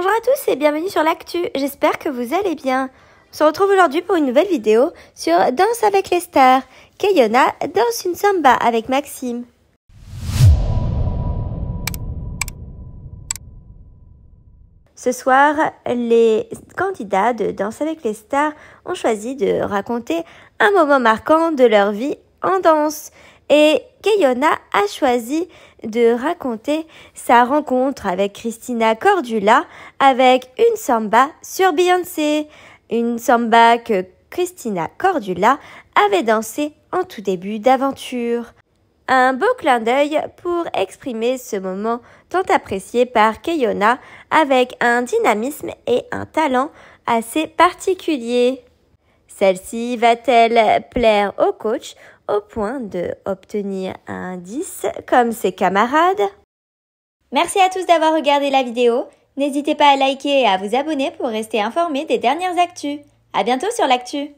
Bonjour à tous et bienvenue sur l'actu, j'espère que vous allez bien. On se retrouve aujourd'hui pour une nouvelle vidéo sur Danse avec les stars. Kayona danse une samba avec Maxime. Ce soir, les candidats de Danse avec les stars ont choisi de raconter un moment marquant de leur vie en danse et Keyona a choisi de raconter sa rencontre avec Christina Cordula avec une samba sur Beyoncé. Une samba que Christina Cordula avait dansée en tout début d'aventure. Un beau clin d'œil pour exprimer ce moment tant apprécié par Keyona avec un dynamisme et un talent assez particuliers. Celle-ci va-t-elle plaire au coach au point de obtenir un 10 comme ses camarades Merci à tous d'avoir regardé la vidéo. N'hésitez pas à liker et à vous abonner pour rester informé des dernières actus. À bientôt sur l'actu!